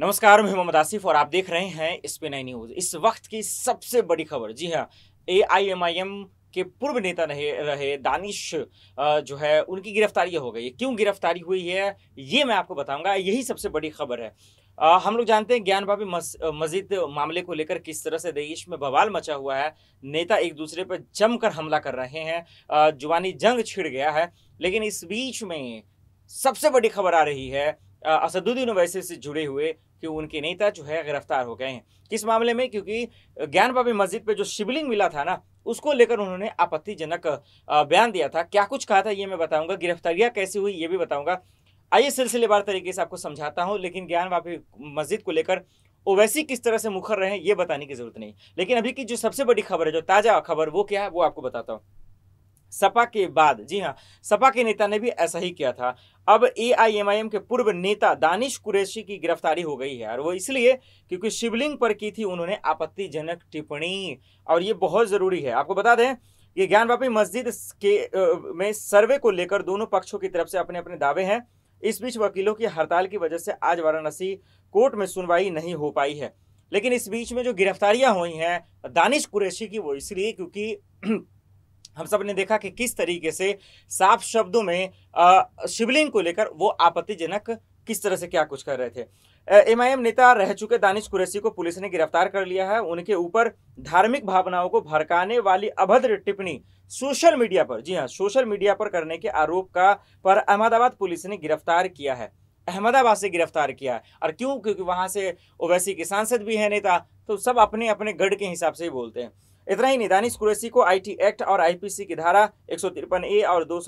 नमस्कार मैं मोहम्मद आसिफ और आप देख रहे हैं इस पे नई न्यूज इस वक्त की सबसे बड़ी खबर जी हाँ ए आई एम आई एम के पूर्व नेता रहे, रहे दानिश जो है उनकी गिरफ्तारी हो गई क्यों गिरफ्तारी हुई है ये मैं आपको बताऊंगा यही सबसे बड़ी खबर है आ, हम लोग जानते हैं ज्ञान बाबी मस्जिद मामले को लेकर किस तरह से देश में बवाल मचा हुआ है नेता एक दूसरे पर जमकर हमला कर रहे हैं जुबानी जंग छिड़ गया है लेकिन इस बीच में सबसे बड़ी खबर आ रही है असदुद्दीन वैसे से जुड़े हुए कि उनके नेता जो है गिरफ्तार हो गए हैं किस मामले में क्योंकि ज्ञान बाबी मस्जिद पे जो शिवलिंग मिला था ना उसको लेकर उन्होंने आपत्तिजनक बयान दिया था क्या कुछ कहा था ये मैं बताऊंगा गिरफ्तारियां कैसी हुई ये भी बताऊंगा आइए सिलसिलेवार तरीके से आपको समझाता हूँ लेकिन ज्ञान बाबी मस्जिद को लेकर ओवैसी किस तरह से मुखर रहे ये बताने की जरूरत नहीं लेकिन अभी की जो सबसे बड़ी खबर है जो ताज़ा खबर वो क्या है वो आपको बताता हूँ सपा के बाद जी हाँ सपा के नेता ने भी ऐसा ही किया था अब ए के पूर्व नेता दानिश कुरैशी की गिरफ्तारी हो गई है और वो इसलिए क्योंकि शिवलिंग पर की थी उन्होंने आपत्तिजनक टिप्पणी और ये बहुत ज़रूरी है आपको बता दें ये ज्ञानवापी मस्जिद के में सर्वे को लेकर दोनों पक्षों की तरफ से अपने अपने दावे हैं इस बीच वकीलों की हड़ताल की वजह से आज वाराणसी कोर्ट में सुनवाई नहीं हो पाई है लेकिन इस बीच में जो गिरफ्तारियां हुई हैं दानिश कुरैशी की वो इसलिए क्योंकि हम सब ने देखा कि किस तरीके से साफ शब्दों में शिवलिंग को लेकर वो आपत्तिजनक किस तरह से क्या कुछ कर रहे थे एमआईएम नेता रह चुके दानिश कुरैसी को पुलिस ने गिरफ्तार कर लिया है उनके ऊपर धार्मिक भावनाओं को भड़काने वाली अभद्र टिप्पणी सोशल मीडिया पर जी हाँ सोशल मीडिया पर करने के आरोप का पर अहमदाबाद पुलिस ने गिरफ्तार किया है अहमदाबाद से गिरफ्तार किया है और क्यों क्योंकि वहाँ से ओवैसी के सांसद भी हैं नेता तो सब अपने अपने गढ़ के हिसाब से ही बोलते हैं इतना ही नहीं दानिश को आईटी एक्ट और आईपीसी की धारा एक ए और दो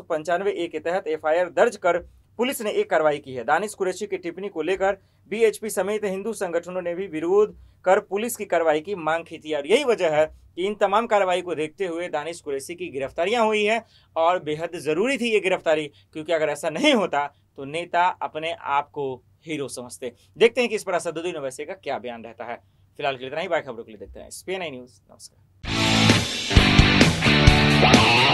ए के तहत एफआईआर दर्ज कर पुलिस ने एक कार्रवाई की है दानिश कुरैशी की टिप्पणी को लेकर बीएचपी समेत हिंदू संगठनों ने भी विरोध कर पुलिस की कार्रवाई की मांग की थी और यही वजह है कि इन तमाम कार्रवाई को देखते हुए दानिश कुरैशी की गिरफ्तारियां हुई हैं और बेहद ज़रूरी थी ये गिरफ्तारी क्योंकि अगर ऐसा नहीं होता तो नेता अपने आप को हीरो समझते देखते हैं कि इस पर असदुद्दीन अवैसे का क्या बयान रहता है फिलहाल के लिए इतना ही बाई खबरों के लिए देखते हैं स्पेन आई न्यूज़ नमस्कार Bye.